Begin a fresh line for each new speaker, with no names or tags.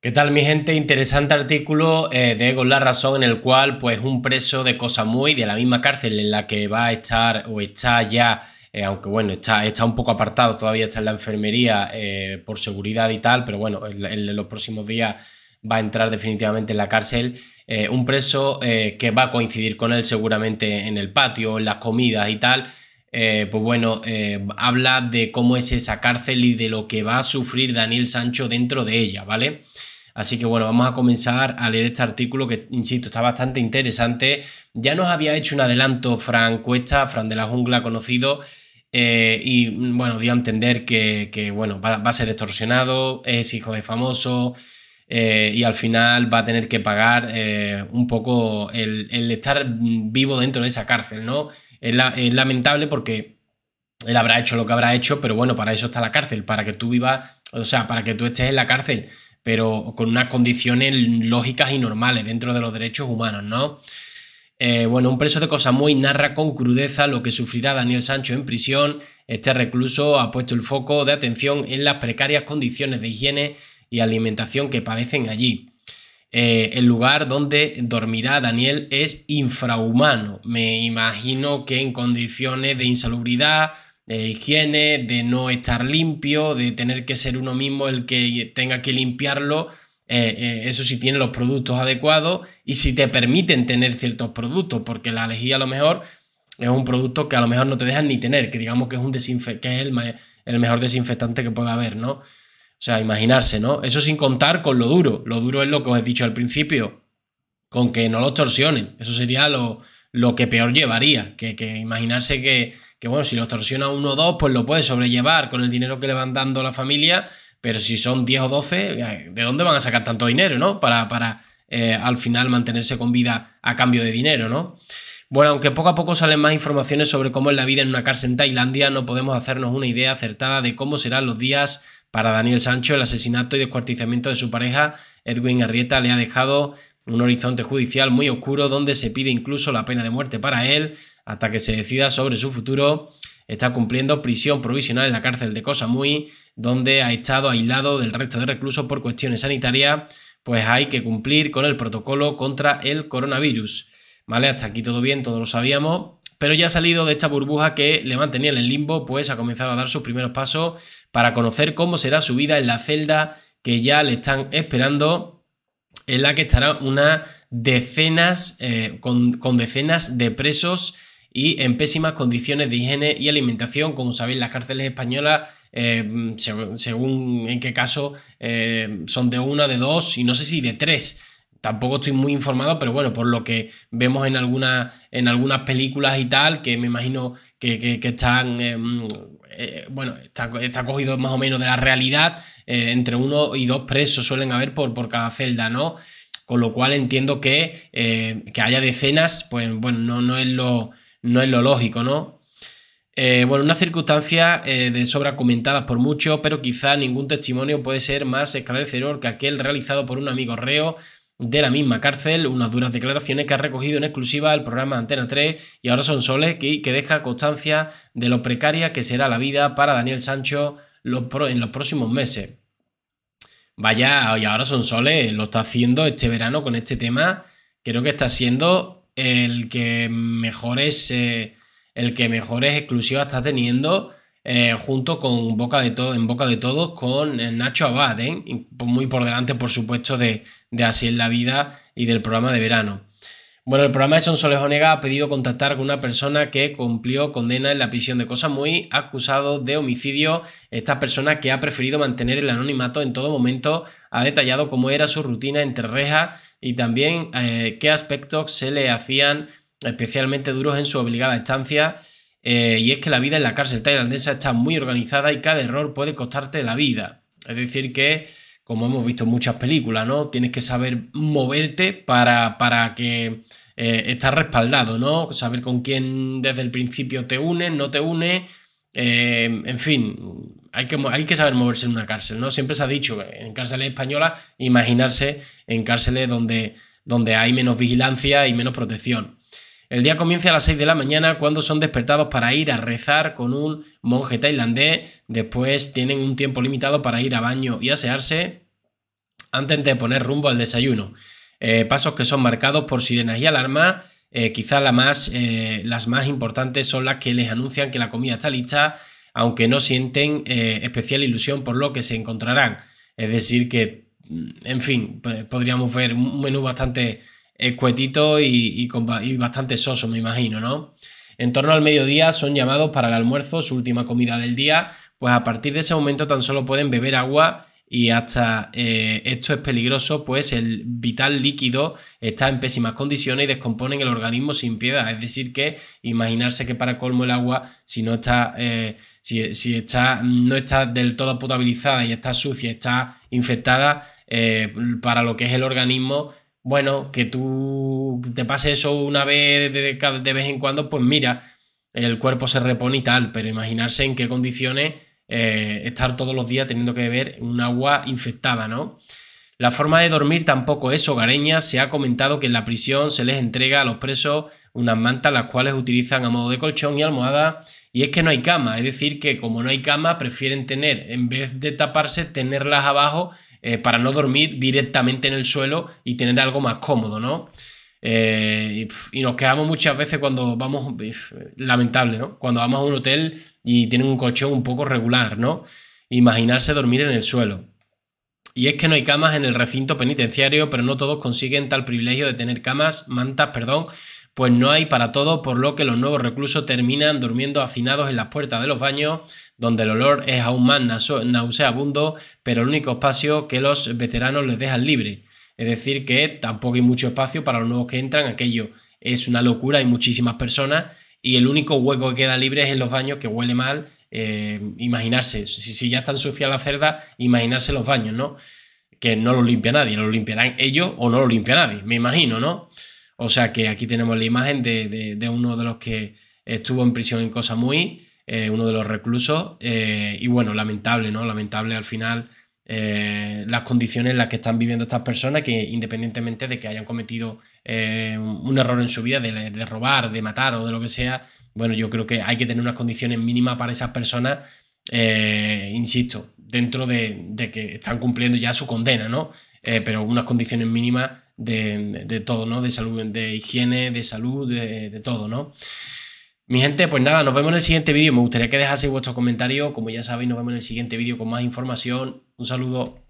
¿Qué tal mi gente? Interesante artículo eh, de Egon la Razón en el cual pues un preso de Cosa Muy, de la misma cárcel en la que va a estar o está ya, eh, aunque bueno, está, está un poco apartado, todavía está en la enfermería eh, por seguridad y tal, pero bueno, en, los próximos días va a entrar definitivamente en la cárcel. un preso que va a coincidir con él seguramente en el patio, en las comidas y tal. Eh, pues bueno, eh, habla de cómo es esa cárcel y de lo que va a sufrir Daniel Sancho dentro de ella, ¿vale? Así que bueno, vamos a comenzar a leer este artículo que, insisto, está bastante interesante. Ya nos había hecho un adelanto Fran Cuesta, Fran de la Jungla conocido, eh, y bueno, dio a entender que, bueno, va, a ser extorsionado, es hijo de famoso, y al final va a tener que pagar un poco el estar vivo dentro de esa cárcel, ¿no? Es, lamentable porque él habrá hecho lo que habrá hecho, pero bueno, para eso está la cárcel, para que tú vivas, o sea, para que tú estés en la cárcel, pero con unas condiciones lógicas y normales dentro de los derechos humanos, ¿no? Eh, bueno, un preso de muy narra con crudeza lo que sufrirá Daniel Sancho en prisión. Este recluso ha puesto el foco de atención en las precarias condiciones de higiene y alimentación que padecen allí. Eh, el lugar donde dormirá Daniel es infrahumano. Me imagino que en condiciones de insalubridad, de higiene, de no estar limpio, de tener que ser uno mismo el que tenga que limpiarlo. Eh, eh, eso sí tiene los productos adecuados y si te permiten tener ciertos productos, porque la alejía a lo mejor es un producto que a lo mejor no te dejan ni tener, que digamos que es un es el mejor desinfectante que pueda haber, ¿no? O sea, imaginarse, ¿no? Eso sin contar con lo duro. Lo duro es lo que os he dicho al principio, con que no lo torsionen Eso sería lo, lo que peor llevaría, que, imaginarse que, bueno, si lo torsiona uno o dos, pues lo puede sobrellevar con el dinero que le van dando la familia, pero si son 10 o 12, ¿de dónde van a sacar tanto dinero, no? Para, para eh, al final mantenerse con vida a cambio de dinero, ¿no? Bueno, aunque poco a poco salen más informaciones sobre cómo es la vida en una cárcel en Tailandia, no podemos hacernos una idea acertada de cómo serán los días para Daniel Sancho, el asesinato y descuartizamiento de su pareja, Edwin Arrieta, le ha dejado un horizonte judicial muy oscuro donde se pide incluso la pena de muerte para él hasta que se decida sobre su futuro. Está cumpliendo prisión provisional en la cárcel de Cosamuy, donde ha estado aislado del resto de reclusos por cuestiones sanitarias, pues hay que cumplir con el protocolo contra el coronavirus. ¿Vale? Hasta aquí todo bien, todos lo sabíamos pero ya ha salido de esta burbuja que le mantenía en el limbo, pues ha comenzado a dar sus primeros pasos para conocer cómo será su vida en la celda que ya le están esperando, en la que estará unas decenas, eh, con, decenas de presos y en pésimas condiciones de higiene y alimentación, como sabéis, las cárceles españolas eh, según, en qué caso, eh, son de una, de dos y no sé si de tres Tampoco estoy muy informado, pero bueno, por lo que vemos en, algunas en algunas películas y tal, que me imagino que, están, em, eh, bueno, está, cogido más o menos de la realidad, eh, entre uno y dos presos suelen haber por, por cada celda, ¿no? Con lo cual entiendo que, eh, que haya decenas, pues bueno, no, es, lo, no es lo lógico, ¿no? bueno, una circunstancia de sobra comentadas por muchos, pero quizá ningún testimonio puede ser más esclarecedor que aquel realizado por un amigo reo de la misma cárcel, unas duras declaraciones que ha recogido en exclusiva el programa Antena 3 y ahora son soles que, que deja constancia de lo precaria que será la vida para Daniel Sancho en los próximos meses. Vaya, y ahora son soles, lo está haciendo este verano con este tema, creo que está siendo el que mejores, eh, el que mejores exclusivas está teniendo. Eh, junto con boca de todo, en boca de todos con eh, Nacho Abad, muy por delante, por supuesto, de, de Así es la vida y del programa de verano. Bueno, el programa de Sonsoles Onega ha pedido contactar con una persona que cumplió condena en la prisión de muy acusado de homicidio. Esta persona que ha preferido mantener el anonimato en todo momento ha detallado cómo era su rutina entre rejas y también eh, qué aspectos se le hacían especialmente duros en su obligada estancia. Eh, y es que la vida en la cárcel tailandesa está muy organizada y cada error puede costarte la vida. Es decir, que como hemos visto en muchas películas, ¿no? Tienes que saber moverte para, que eh, estar respaldado, ¿no? Saber con quién desde el principio te une, no te une. Eh, en fin, hay que, hay que saber moverse en una cárcel, ¿no? Siempre se ha dicho en cárceles españolas, imaginarse en cárceles donde, donde hay menos vigilancia y menos protección. El día comienza a las 6 de la mañana cuando son despertados para ir a rezar con un monje tailandés. Después tienen un tiempo limitado para ir a baño y asearse antes de poner rumbo al desayuno. Eh, pasos que son marcados por sirenas y alarma. Quizás eh, quizá eh, las más importantes son las que les anuncian que la comida está lista, aunque no sienten especial ilusión por lo que se encontrarán. Es decir, que, mm, en fin, podríamos ver un menú bastante escuetito y, bastante soso, me imagino, ¿no? En torno al mediodía son llamados para el almuerzo, su última comida del día, pues a partir de ese momento tan solo pueden beber agua y hasta eh, esto es peligroso, pues el vital líquido está en pésimas condiciones y descomponen el organismo sin piedad. Es decir, que imaginarse que para colmo el agua, si no está, eh, si, está, no está del todo potabilizada y está sucia, está infectada, eh, para lo que es el organismo, bueno, que tú te pase eso una vez de, vez en cuando, pues mira, el cuerpo se repone y tal, pero imaginarse en qué condiciones eh, estar todos los días teniendo que beber un agua infectada, ¿no? La forma de dormir tampoco es hogareña, se ha comentado que en la prisión se les entrega a los presos unas mantas las cuales utilizan a modo de colchón y almohada y es que no hay cama, es decir, que como no hay cama prefieren tener, en vez de taparse, tenerlas abajo eh, para no dormir directamente en el suelo y tener algo más cómodo, ¿no? Eh, y, nos quedamos muchas veces cuando vamos, lamentable, ¿no? Cuando vamos a un hotel y tienen un coche un poco regular, ¿no? Imaginarse dormir en el suelo. Y es que no hay camas en el recinto penitenciario, pero no todos consiguen tal privilegio de tener camas, mantas, perdón, pues no hay para todo, por lo que los nuevos reclusos terminan durmiendo hacinados en las puertas de los baños, donde el olor es aún más nauseabundo, pero el único espacio que los veteranos les dejan libre. Es decir, que tampoco hay mucho espacio para los nuevos que entran, aquello es una locura, hay muchísimas personas y el único hueco que queda libre es en los baños, que huele mal, eh, imaginarse, si, ya están sucias las cerdas, imaginarse los baños, ¿no? Que no los limpia nadie, lo limpiarán ellos o no lo limpia nadie, me imagino, ¿no? O sea que aquí tenemos la imagen de, uno de los que estuvo en prisión en Cosa Muy, eh, uno de los reclusos, eh, y bueno, lamentable, ¿no? Lamentable al final eh, las condiciones en las que están viviendo estas personas, que independientemente de que hayan cometido un error en su vida, de, robar, de matar o de lo que sea, bueno, yo creo que hay que tener unas condiciones mínimas para esas personas insisto, dentro de, de, que están cumpliendo ya su condena, ¿no? Eh, pero unas condiciones mínimas de, todo, ¿no? De salud, de higiene, de salud, de, de todo, ¿no? Mi gente, pues nada, nos vemos en el siguiente vídeo. Me gustaría que dejaseis vuestros comentarios. Como ya sabéis, nos vemos en el siguiente vídeo con más información. Un saludo.